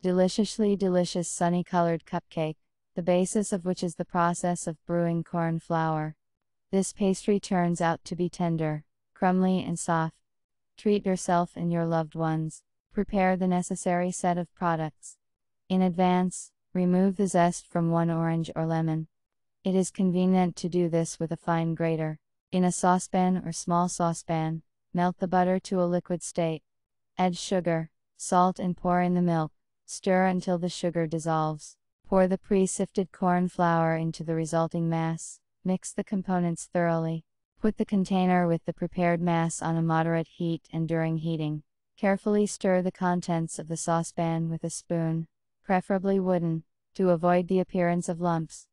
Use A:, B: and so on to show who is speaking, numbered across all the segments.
A: deliciously delicious sunny colored cupcake, the basis of which is the process of brewing corn flour. This pastry turns out to be tender, crumbly, and soft. Treat yourself and your loved ones. Prepare the necessary set of products. In advance, remove the zest from one orange or lemon. It is convenient to do this with a fine grater. In a saucepan or small saucepan, melt the butter to a liquid state. Add sugar, salt, and pour in the milk. Stir until the sugar dissolves. Pour the pre-sifted corn flour into the resulting mass. Mix the components thoroughly. Put the container with the prepared mass on a moderate heat and during heating. Carefully stir the contents of the saucepan with a spoon, preferably wooden, to avoid the appearance of lumps.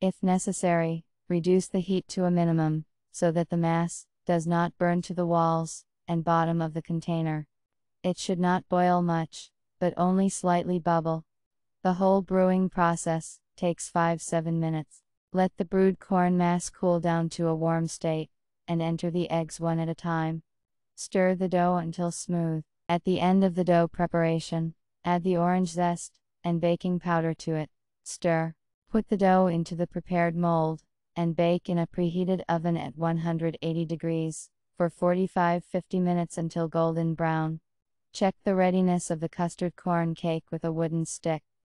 A: If necessary, reduce the heat to a minimum, so that the mass does not burn to the walls and bottom of the container. It should not boil much but only slightly bubble. The whole brewing process takes 5-7 minutes. Let the brewed corn mass cool down to a warm state, and enter the eggs one at a time. Stir the dough until smooth. At the end of the dough preparation, add the orange zest and baking powder to it. Stir. Put the dough into the prepared mold and bake in a preheated oven at 180 degrees for 45-50 minutes until golden brown. Check the readiness of the custard corn cake with a wooden stick.